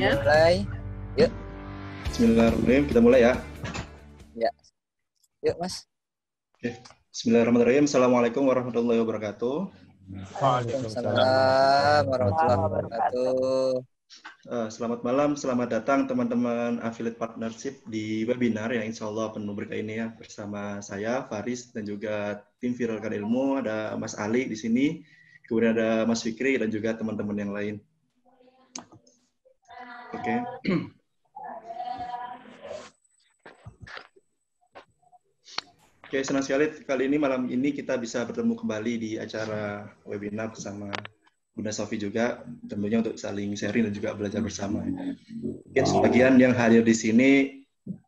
ya. mulai. Yuk. Bismillahirrahmanirrahim. Kita mulai ya. Ya. Yuk, Mas. Oke. Bismillahirrahmanirrahim. Assalamualaikum warahmatullahi wabarakatuh. Waalaikumsalam warahmatullahi wabarakatuh. Uh, selamat malam, selamat datang teman-teman affiliate partnership di webinar yang insya Allah penuh berkah ini ya bersama saya Faris dan juga tim Viralkan Ilmu ada Mas Ali di sini, kemudian ada Mas Fikri dan juga teman-teman yang lain. Oke. Okay. Oke, okay, senang sekali kali ini malam ini kita bisa bertemu kembali di acara webinar bersama Bunda Sofi juga, tentunya untuk saling sharing dan juga belajar bersama. Mungkin sebagian yang hadir di sini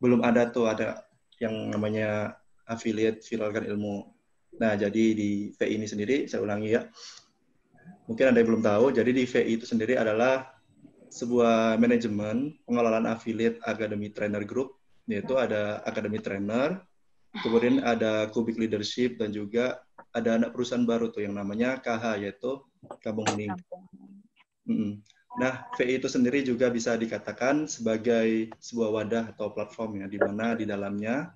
belum ada tuh ada yang namanya affiliate viralkan ilmu. Nah, jadi di VI ini sendiri, saya ulangi ya, mungkin ada yang belum tahu, jadi di VI itu sendiri adalah sebuah manajemen pengelolaan affiliate Academy Trainer Group, yaitu ada Academy Trainer, kemudian ada Kubik Leadership, dan juga ada anak perusahaan baru tuh yang namanya KH, yaitu Kampung Hening. Nah, VI itu sendiri juga bisa dikatakan sebagai sebuah wadah atau platform ya, di mana di dalamnya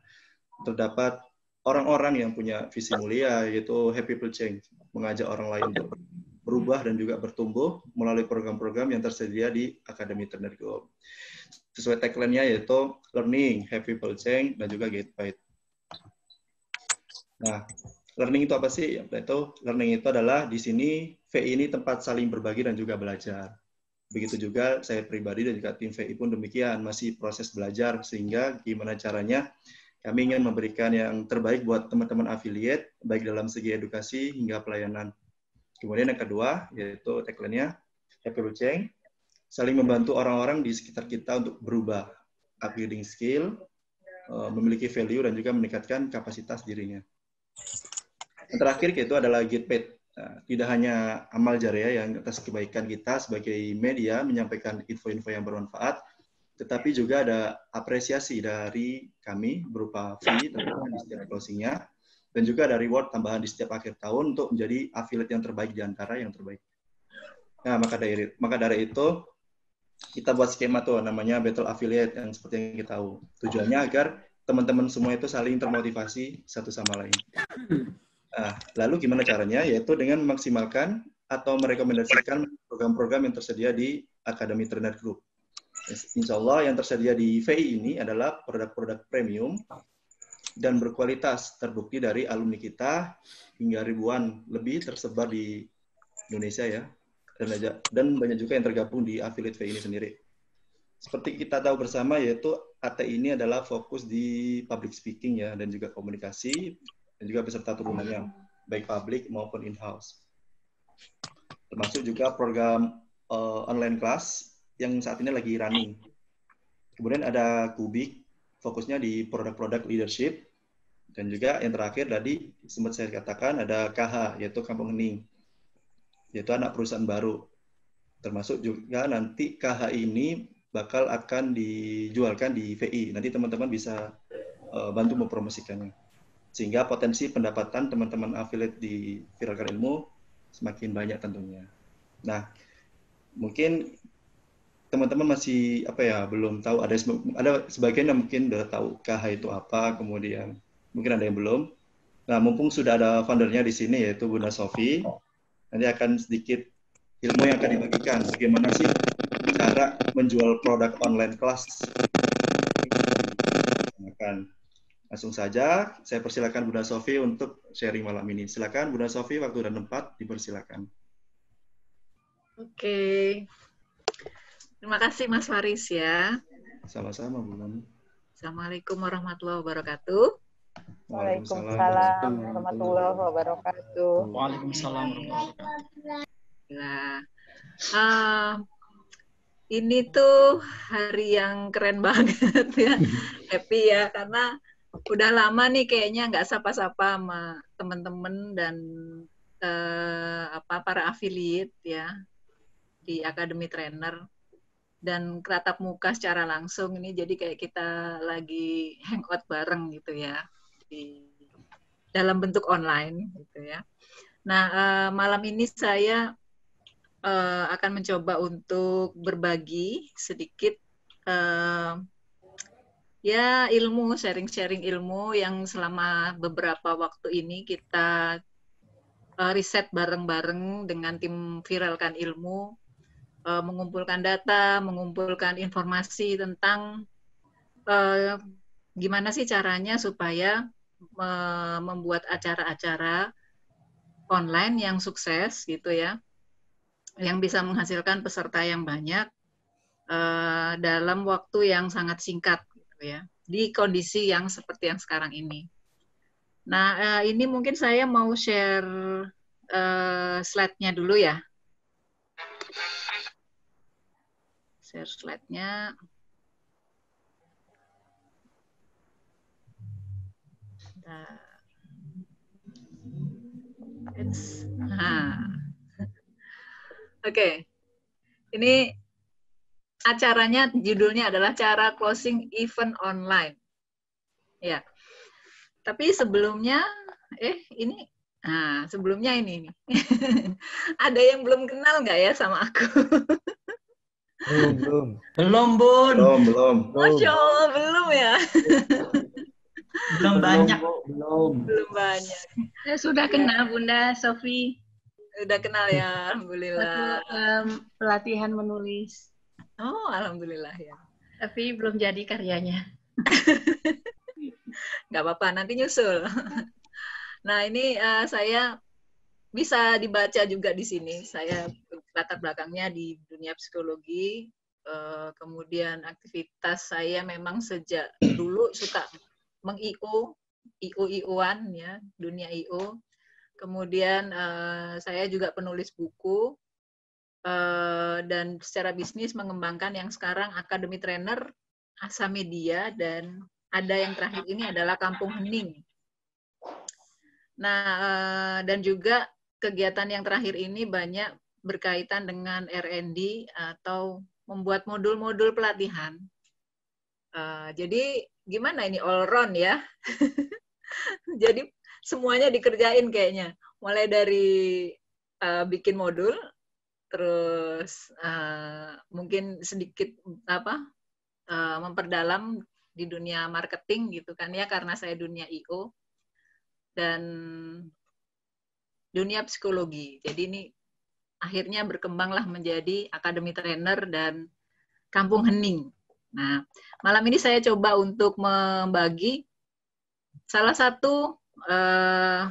terdapat orang-orang yang punya visi mulia, yaitu happy people change, mengajak orang lain untuk berubah dan juga bertumbuh melalui program-program yang tersedia di Akademi Go. Sesuai tagline-nya yaitu learning, happy people dan juga gateway. Nah, learning itu apa sih? Itu learning itu adalah di sini VI ini tempat saling berbagi dan juga belajar. Begitu juga saya pribadi dan juga tim VI pun demikian, masih proses belajar sehingga gimana caranya kami ingin memberikan yang terbaik buat teman-teman affiliate baik dalam segi edukasi hingga pelayanan Kemudian yang kedua yaitu tagline-nya Happy Luceng, saling membantu orang-orang di sekitar kita untuk berubah, upgrading skill, eh, memiliki value dan juga meningkatkan kapasitas dirinya. Yang terakhir yaitu adalah get paid. Nah, tidak hanya amal jariah yang atas kebaikan kita sebagai media menyampaikan info-info yang bermanfaat, tetapi juga ada apresiasi dari kami berupa fee tentunya di setiap closingnya dan juga ada reward tambahan di setiap akhir tahun untuk menjadi affiliate yang terbaik di antara yang terbaik. Nah, maka dari maka dari itu kita buat skema tuh namanya battle affiliate yang seperti yang kita tahu. Tujuannya agar teman-teman semua itu saling termotivasi satu sama lain. Nah, lalu gimana caranya? Yaitu dengan memaksimalkan atau merekomendasikan program-program yang tersedia di Academy Trainer Group. Insya Allah yang tersedia di VI ini adalah produk-produk premium dan berkualitas terbukti dari alumni kita hingga ribuan lebih tersebar di Indonesia ya dan aja dan banyak juga yang tergabung di affiliate V ini sendiri. Seperti kita tahu bersama yaitu AT ini adalah fokus di public speaking ya dan juga komunikasi dan juga peserta turunannya baik publik maupun in-house. Termasuk juga program uh, online class yang saat ini lagi running. Kemudian ada Kubik fokusnya di produk-produk leadership dan juga yang terakhir tadi sempat saya katakan ada KH yaitu Kampung Hening yaitu anak perusahaan baru termasuk juga nanti KH ini bakal akan dijualkan di VI nanti teman-teman bisa uh, bantu mempromosikannya sehingga potensi pendapatan teman-teman affiliate di Viralkan Ilmu semakin banyak tentunya. Nah, mungkin teman-teman masih apa ya belum tahu ada ada sebagian yang mungkin sudah tahu KH itu apa kemudian mungkin ada yang belum nah mumpung sudah ada foundernya di sini yaitu Bunda Sofi nanti akan sedikit ilmu yang akan dibagikan bagaimana sih cara menjual produk online kelas akan langsung saja saya persilakan Bunda Sofi untuk sharing malam ini silakan Bunda Sofi waktu dan tempat dipersilakan oke Terima kasih Mas Faris ya. Sama-sama, Bu Nani. Assalamualaikum warahmatullahi wabarakatuh. Waalaikumsalam warahmatullahi wabarakatuh. Waalaikumsalam warahmatullahi wabarakatuh. uh, ini tuh hari yang keren banget ya, happy ya karena udah lama nih kayaknya nggak sapa-sapa sama teman-teman dan uh, apa para affiliate ya di Akademi Trainer dan keratap muka secara langsung ini jadi kayak kita lagi hangout bareng gitu ya di dalam bentuk online gitu ya. Nah eh, malam ini saya eh, akan mencoba untuk berbagi sedikit eh, ya ilmu sharing-sharing ilmu yang selama beberapa waktu ini kita riset bareng-bareng dengan tim viralkan ilmu Eh, mengumpulkan data, mengumpulkan informasi tentang eh, gimana sih caranya supaya membuat acara-acara online yang sukses gitu ya, yang bisa menghasilkan peserta yang banyak eh, dalam waktu yang sangat singkat gitu ya, di kondisi yang seperti yang sekarang ini. Nah, ini mungkin saya mau share slide-nya dulu ya. share slide-nya. Nah. Oke. Okay. Ini acaranya judulnya adalah cara closing event online. Ya. Tapi sebelumnya eh ini nah sebelumnya ini nih. Ada yang belum kenal nggak ya sama aku? Belum, belum. Belum, Bun. Belum, belum. Masya Allah, belum ya. belum, belum banyak. Belum. Belum banyak. belum sudah kenal Bunda Sofi. Sudah kenal ya, alhamdulillah. Satu, um, pelatihan menulis. Oh, alhamdulillah ya. Tapi belum jadi karyanya. Nggak apa-apa, nanti nyusul. Nah, ini uh, saya bisa dibaca juga di sini. Saya latar belakangnya di dunia psikologi. Uh, kemudian aktivitas saya memang sejak dulu suka meng-IO, IO-IOan ya, dunia IO. Kemudian uh, saya juga penulis buku uh, dan secara bisnis mengembangkan yang sekarang Akademi Trainer, Asa Media dan ada yang terakhir ini adalah Kampung Hening. Nah, uh, dan juga kegiatan yang terakhir ini banyak berkaitan dengan R&D atau membuat modul-modul pelatihan. Uh, jadi gimana ini all round ya? jadi semuanya dikerjain kayaknya. Mulai dari uh, bikin modul, terus uh, mungkin sedikit apa uh, memperdalam di dunia marketing gitu kan ya karena saya dunia IO dan dunia psikologi. Jadi ini akhirnya berkembanglah menjadi akademi trainer dan Kampung Hening. Nah, malam ini saya coba untuk membagi salah satu eh,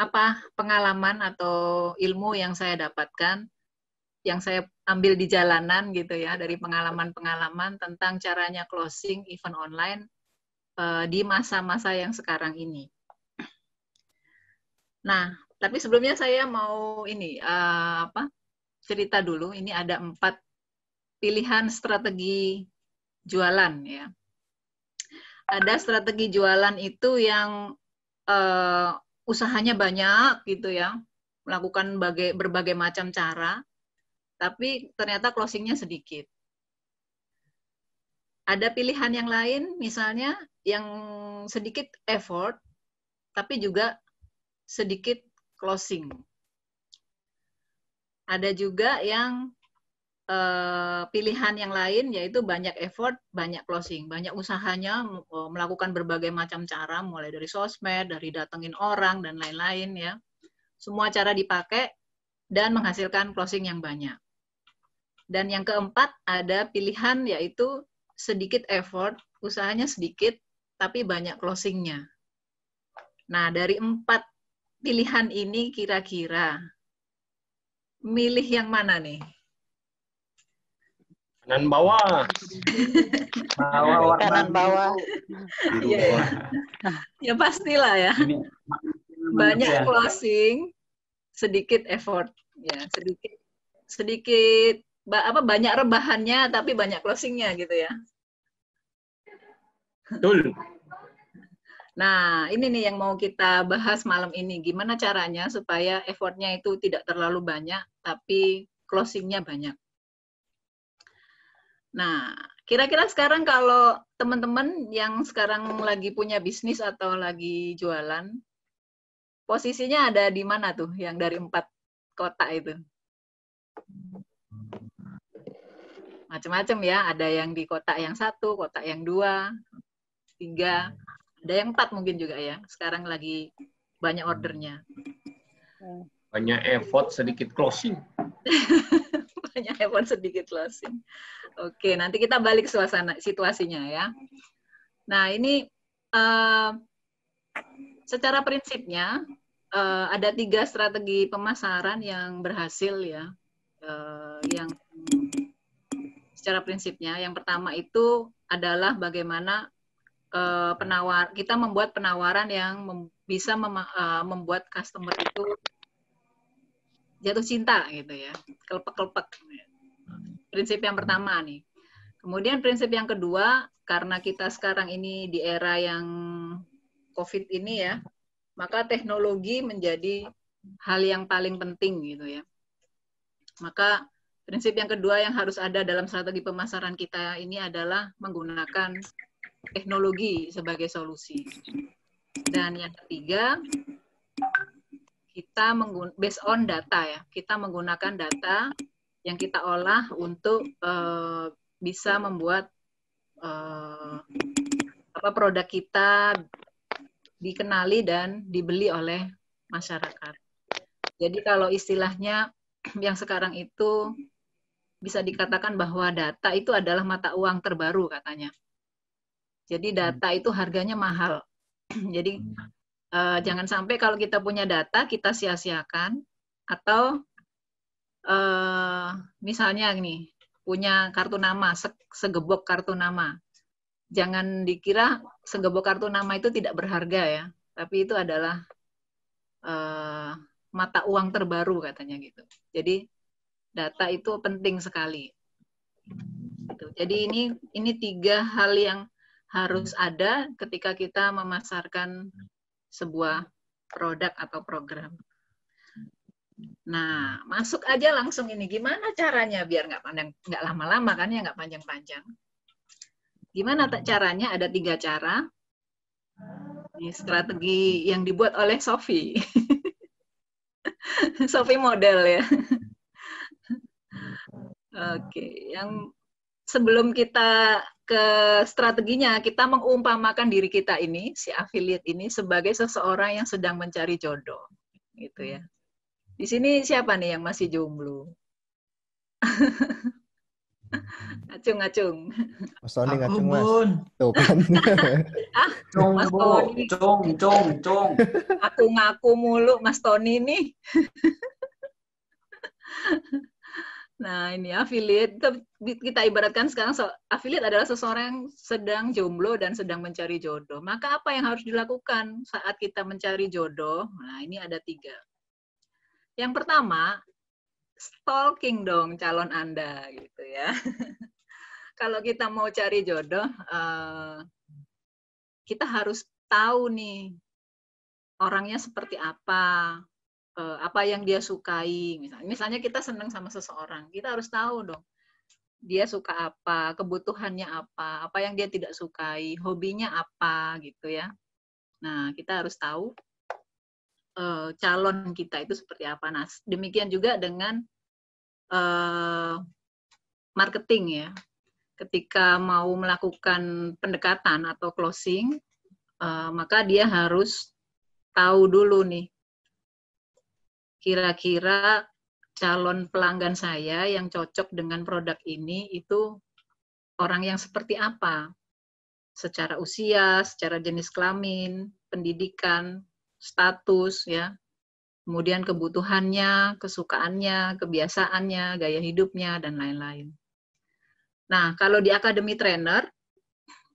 apa pengalaman atau ilmu yang saya dapatkan yang saya ambil di jalanan gitu ya dari pengalaman-pengalaman tentang caranya closing event online eh, di masa-masa yang sekarang ini. Nah, tapi sebelumnya saya mau ini uh, apa cerita dulu. Ini ada empat pilihan strategi jualan ya. Ada strategi jualan itu yang uh, usahanya banyak gitu ya, melakukan bagai, berbagai macam cara, tapi ternyata closingnya sedikit. Ada pilihan yang lain, misalnya yang sedikit effort, tapi juga sedikit closing. Ada juga yang eh, pilihan yang lain yaitu banyak effort, banyak closing, banyak usahanya eh, melakukan berbagai macam cara mulai dari sosmed, dari datengin orang dan lain-lain ya. Semua cara dipakai dan menghasilkan closing yang banyak. Dan yang keempat ada pilihan yaitu sedikit effort, usahanya sedikit tapi banyak closingnya. Nah, dari empat pilihan ini kira-kira milih yang mana nih? kanan bawah. bawah warna kanan bawah. Iya. ya, ya. pastilah ya. Banyak closing, sedikit effort, ya sedikit sedikit apa banyak rebahannya tapi banyak closingnya gitu ya. Betul. Nah, ini nih yang mau kita bahas malam ini. Gimana caranya supaya effortnya itu tidak terlalu banyak, tapi closingnya banyak. Nah, kira-kira sekarang kalau teman-teman yang sekarang lagi punya bisnis atau lagi jualan, posisinya ada di mana tuh yang dari empat kota itu? Macam-macam ya, ada yang di kota yang satu, kota yang dua, tiga ada yang empat mungkin juga ya sekarang lagi banyak hmm. ordernya banyak effort sedikit closing banyak effort sedikit closing oke nanti kita balik suasana situasinya ya nah ini uh, secara prinsipnya uh, ada tiga strategi pemasaran yang berhasil ya uh, yang secara prinsipnya yang pertama itu adalah bagaimana uh, penawar kita membuat penawaran yang mem bisa mem uh, eh, membuat customer itu jatuh cinta gitu ya kelepek-kelepek prinsip yang pertama nih kemudian prinsip yang kedua karena kita sekarang ini di era yang covid ini ya maka teknologi menjadi hal yang paling penting gitu ya maka prinsip yang kedua yang harus ada dalam strategi pemasaran kita ini adalah menggunakan teknologi sebagai solusi. Dan yang ketiga, kita menggun based on data ya, kita menggunakan data yang kita olah untuk uh, bisa membuat uh, apa produk kita dikenali dan dibeli oleh masyarakat. Jadi kalau istilahnya yang sekarang itu bisa dikatakan bahwa data itu adalah mata uang terbaru katanya. Jadi hmm. data itu harganya mahal. Jadi uh, jangan sampai kalau kita punya data kita sia-siakan atau uh, misalnya nih punya kartu nama se segebok kartu nama. Jangan dikira segebok kartu nama itu tidak berharga ya, tapi itu adalah uh, mata uang terbaru katanya gitu. Jadi data itu penting sekali. Gitu. Jadi ini ini tiga hal yang harus ada ketika kita memasarkan sebuah produk atau program. Nah, masuk aja langsung ini. Gimana caranya biar nggak pandang nggak lama-lama kan ya nggak panjang-panjang. Gimana caranya? Ada tiga cara. Ini strategi yang dibuat oleh Sofi. Sofi model ya. Oke, okay. yang sebelum kita ke strateginya kita mengumpamakan diri kita ini si affiliate ini sebagai seseorang yang sedang mencari jodoh gitu ya di sini siapa nih yang masih jomblo Acung, acung. Mas Tony ngacung, Mas. Tuh kan. ah, cung, Mas Tony. Cung, cung, cung. Aku ngaku mulu Mas Tony nih. Nah, ini affiliate kita ibaratkan sekarang affiliate adalah seseorang yang sedang jomblo dan sedang mencari jodoh. Maka apa yang harus dilakukan saat kita mencari jodoh? Nah, ini ada tiga. Yang pertama, stalking dong calon Anda gitu ya. Kalau kita mau cari jodoh, eh, kita harus tahu nih orangnya seperti apa, Eh, apa yang dia sukai misalnya kita senang sama seseorang kita harus tahu dong dia suka apa kebutuhannya apa apa yang dia tidak sukai hobinya apa gitu ya nah kita harus tahu eh, calon kita itu seperti apa nah demikian juga dengan eh, marketing ya ketika mau melakukan pendekatan atau closing maka dia harus tahu dulu nih kira-kira calon pelanggan saya yang cocok dengan produk ini itu orang yang seperti apa? Secara usia, secara jenis kelamin, pendidikan, status ya. Kemudian kebutuhannya, kesukaannya, kebiasaannya, gaya hidupnya dan lain-lain. Nah, kalau di Academy Trainer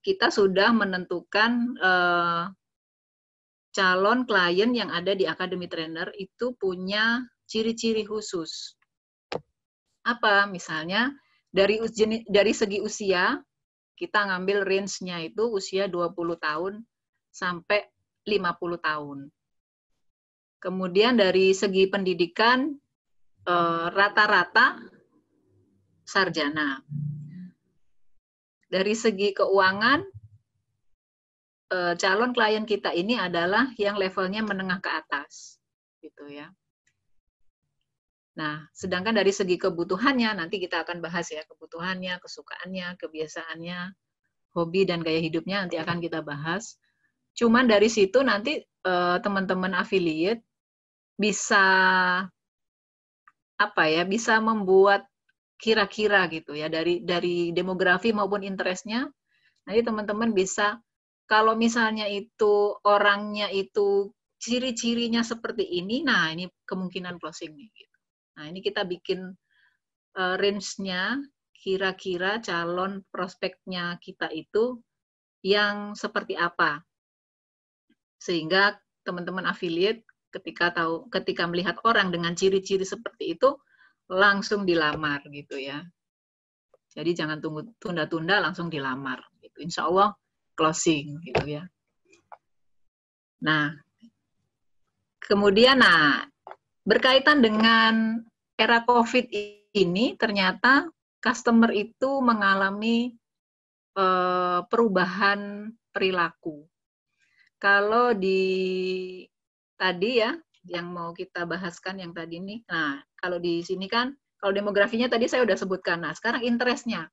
kita sudah menentukan eh, calon klien yang ada di Academy Trainer itu punya ciri-ciri khusus. Apa? Misalnya dari dari segi usia kita ngambil range-nya itu usia 20 tahun sampai 50 tahun. Kemudian dari segi pendidikan eh, rata-rata sarjana. Dari segi keuangan Eh, calon klien kita ini adalah yang levelnya menengah ke atas, gitu ya. Nah, sedangkan dari segi kebutuhannya nanti kita akan bahas ya kebutuhannya, kesukaannya, kebiasaannya, hobi dan gaya hidupnya nanti akan kita bahas. Cuman dari situ nanti eh, teman-teman uh, affiliate bisa apa ya bisa membuat kira-kira gitu ya dari dari demografi maupun interestnya nanti teman-teman bisa kalau misalnya itu orangnya itu ciri-cirinya seperti ini, nah ini kemungkinan closing nih. Gitu. Nah ini kita bikin uh, range-nya, kira-kira calon prospeknya kita itu yang seperti apa, sehingga teman-teman affiliate ketika tahu ketika melihat orang dengan ciri-ciri seperti itu langsung dilamar gitu ya. Jadi jangan tunggu tunda-tunda langsung dilamar. Gitu. Insya Allah closing gitu ya. Nah, kemudian nah berkaitan dengan era Covid ini ternyata customer itu mengalami eh, perubahan perilaku. Kalau di tadi ya yang mau kita bahaskan yang tadi ini. Nah, kalau di sini kan kalau demografinya tadi saya udah sebutkan. Nah, sekarang interestnya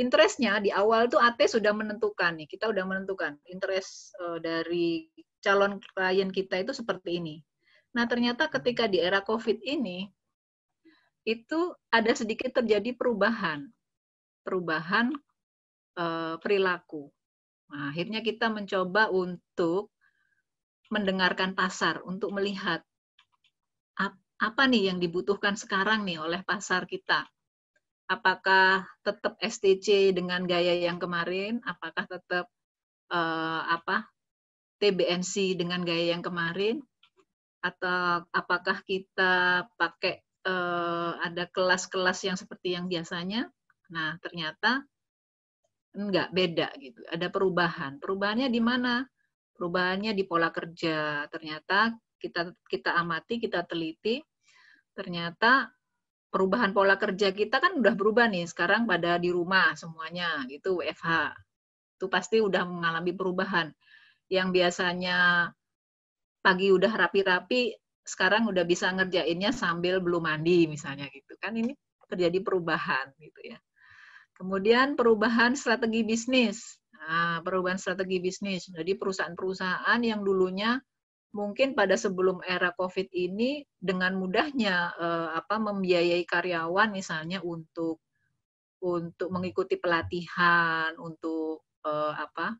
interestnya di awal tuh AT sudah menentukan nih, kita udah menentukan interest uh, dari calon klien kita itu seperti ini. Nah, ternyata ketika di era COVID ini, itu ada sedikit terjadi perubahan, perubahan uh, perilaku. Nah, akhirnya kita mencoba untuk mendengarkan pasar, untuk melihat apa nih yang dibutuhkan sekarang nih oleh pasar kita apakah tetap STC dengan gaya yang kemarin, apakah tetap uh, eh, apa TBNC dengan gaya yang kemarin, atau apakah kita pakai uh, ada kelas-kelas yang seperti yang biasanya? Nah, ternyata enggak beda gitu. Ada perubahan. Perubahannya di mana? Perubahannya di pola kerja. Ternyata kita kita amati, kita teliti, ternyata perubahan pola kerja kita kan udah berubah nih sekarang pada di rumah semuanya itu WFH itu pasti udah mengalami perubahan yang biasanya pagi udah rapi-rapi sekarang udah bisa ngerjainnya sambil belum mandi misalnya gitu kan ini terjadi perubahan gitu ya kemudian perubahan strategi bisnis nah, perubahan strategi bisnis jadi perusahaan-perusahaan yang dulunya mungkin pada sebelum era Covid ini dengan mudahnya uh, apa membiayai karyawan misalnya untuk untuk mengikuti pelatihan, untuk uh, apa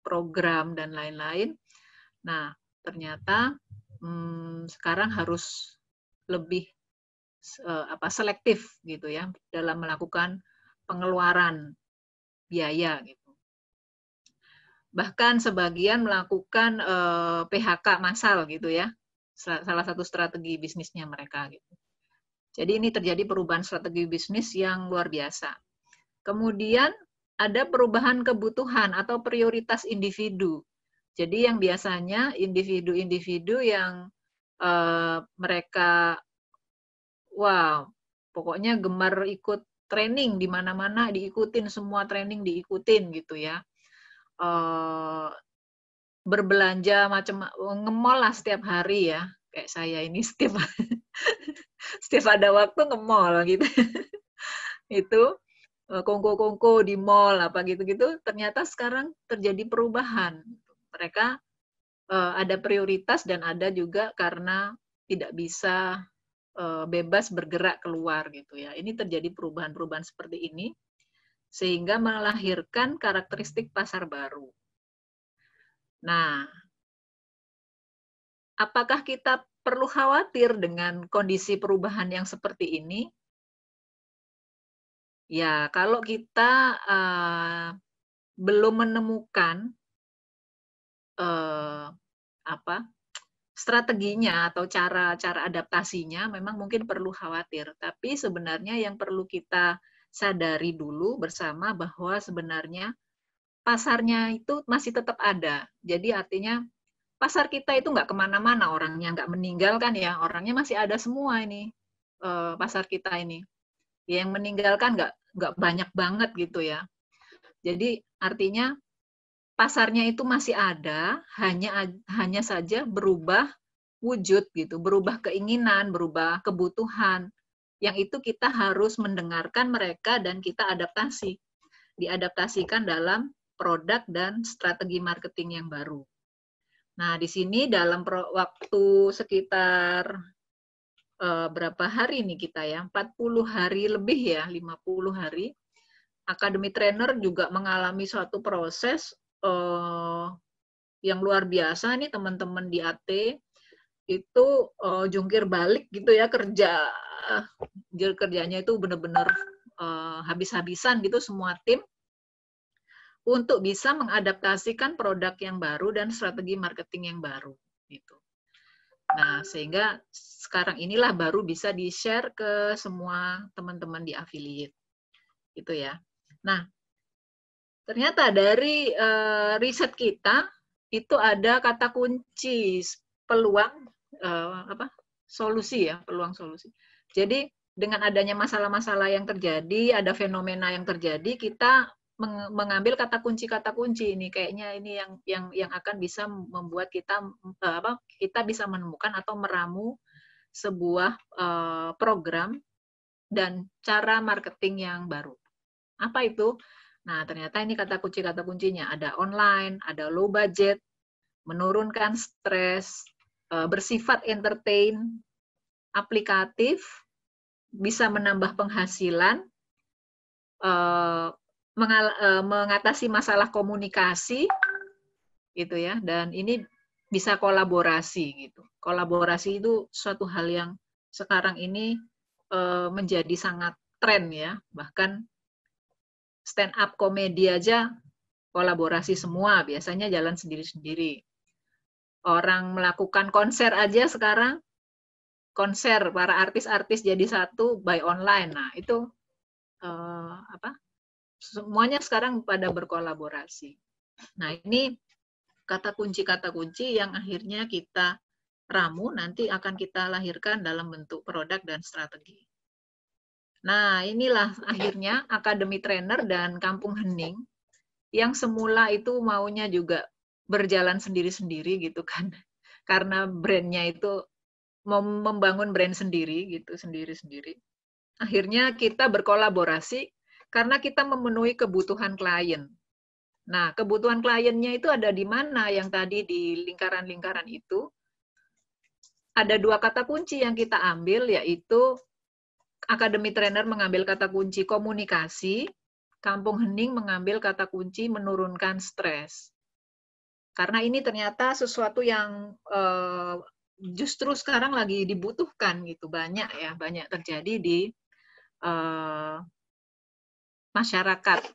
program dan lain-lain. Nah, ternyata hmm, sekarang harus lebih uh, apa selektif gitu ya dalam melakukan pengeluaran biaya gitu bahkan sebagian melakukan eh, PHK massal gitu ya salah satu strategi bisnisnya mereka gitu. Jadi ini terjadi perubahan strategi bisnis yang luar biasa. Kemudian ada perubahan kebutuhan atau prioritas individu. Jadi yang biasanya individu-individu yang eh, mereka wow, pokoknya gemar ikut training di mana-mana diikutin semua training diikutin gitu ya Eh, berbelanja macam oh, ngemol lah setiap hari ya kayak saya ini setiap setiap ada waktu ngemol gitu itu eh, kongko-kongko di mall apa gitu-gitu ternyata sekarang terjadi perubahan mereka eh, ada prioritas dan ada juga karena tidak bisa bebas bergerak keluar gitu ya ini terjadi perubahan-perubahan seperti ini sehingga melahirkan karakteristik pasar baru. Nah, apakah kita perlu khawatir dengan kondisi perubahan yang seperti ini? Ya, kalau kita uh, belum menemukan uh, apa strateginya atau cara-cara adaptasinya memang mungkin perlu khawatir. Tapi sebenarnya yang perlu kita sadari dulu bersama bahwa sebenarnya pasarnya itu masih tetap ada. Jadi artinya pasar kita itu nggak kemana-mana orangnya nggak meninggalkan ya orangnya masih ada semua ini eh, pasar kita ini yang meninggalkan nggak nggak banyak banget gitu ya jadi artinya pasarnya itu masih ada hanya hanya saja berubah wujud gitu berubah keinginan berubah kebutuhan yang itu kita harus mendengarkan mereka dan kita adaptasi. Diadaptasikan dalam produk dan strategi marketing yang baru. Nah, di sini dalam waktu sekitar uh, berapa hari nih kita ya? 40 hari lebih ya, 50 hari. Akademi trainer juga mengalami suatu proses uh, yang luar biasa nih teman-teman di AT itu uh, jungkir balik gitu ya kerja uh, kerjanya itu benar-benar uh, habis-habisan gitu semua tim untuk bisa mengadaptasikan produk yang baru dan strategi marketing yang baru gitu. Nah, sehingga sekarang inilah baru bisa di-share ke semua teman-teman di affiliate. Gitu ya. Nah, ternyata dari uh, riset kita itu ada kata kunci peluang uh, apa? solusi ya, peluang solusi. Jadi dengan adanya masalah-masalah yang terjadi, ada fenomena yang terjadi, kita mengambil kata kunci kata kunci ini kayaknya ini yang yang yang akan bisa membuat kita eh, apa kita bisa menemukan atau meramu sebuah eh, program dan cara marketing yang baru. Apa itu? Nah, ternyata ini kata kunci kata kuncinya ada online, ada low budget, menurunkan stres, eh, bersifat entertain aplikatif, bisa menambah penghasilan, eh, eh, mengatasi masalah komunikasi, gitu ya. Dan ini bisa kolaborasi gitu. Kolaborasi itu suatu hal yang sekarang ini eh, menjadi sangat tren ya. Bahkan stand up komedi aja kolaborasi semua, biasanya jalan sendiri-sendiri. Orang melakukan konser aja sekarang konser para artis-artis jadi satu by online. Nah, itu uh, apa? Semuanya sekarang pada berkolaborasi. Nah, ini kata kunci kata kunci yang akhirnya kita ramu nanti akan kita lahirkan dalam bentuk produk dan strategi. Nah, inilah akhirnya Akademi Trainer dan Kampung Hening yang semula itu maunya juga berjalan sendiri-sendiri gitu kan. Karena brandnya itu mem membangun brand sendiri gitu sendiri-sendiri. Akhirnya kita berkolaborasi karena kita memenuhi kebutuhan klien. Nah, kebutuhan kliennya itu ada di mana yang tadi di lingkaran-lingkaran itu? Ada dua kata kunci yang kita ambil yaitu Akademi Trainer mengambil kata kunci komunikasi, Kampung Hening mengambil kata kunci menurunkan stres. Karena ini ternyata sesuatu yang eh, justru sekarang lagi dibutuhkan gitu banyak ya banyak terjadi di uh, masyarakat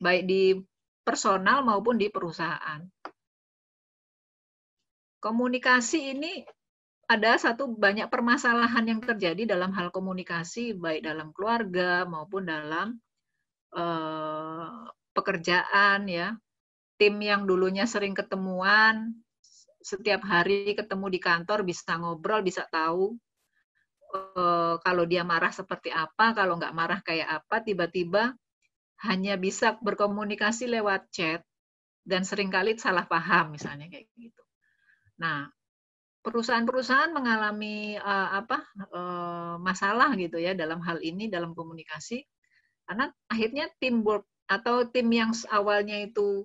baik di personal maupun di perusahaan komunikasi ini ada satu banyak permasalahan yang terjadi dalam hal komunikasi baik dalam keluarga maupun dalam uh, pekerjaan ya tim yang dulunya sering ketemuan setiap hari ketemu di kantor bisa ngobrol bisa tahu uh, kalau dia marah seperti apa kalau nggak marah kayak apa tiba-tiba hanya bisa berkomunikasi lewat chat dan seringkali salah paham misalnya kayak gitu nah perusahaan-perusahaan mengalami uh, apa uh, masalah gitu ya dalam hal ini dalam komunikasi karena akhirnya teamwork atau tim yang awalnya itu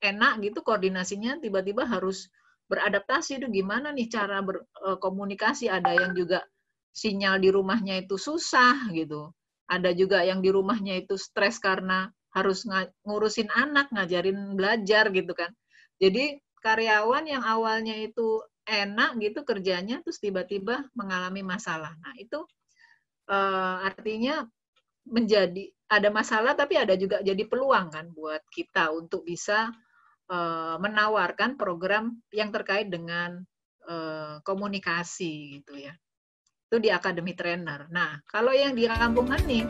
enak gitu koordinasinya tiba-tiba harus beradaptasi itu gimana nih cara berkomunikasi e, ada yang juga sinyal di rumahnya itu susah gitu ada juga yang di rumahnya itu stres karena harus ngurusin anak ngajarin belajar gitu kan jadi karyawan yang awalnya itu enak gitu kerjanya terus tiba-tiba mengalami masalah nah itu uh, artinya menjadi ada masalah tapi ada juga jadi peluang kan buat kita untuk bisa Eh, menawarkan program yang terkait dengan eh, komunikasi gitu ya. Itu di akademi Trainer. Nah, kalau yang di Kampung Hening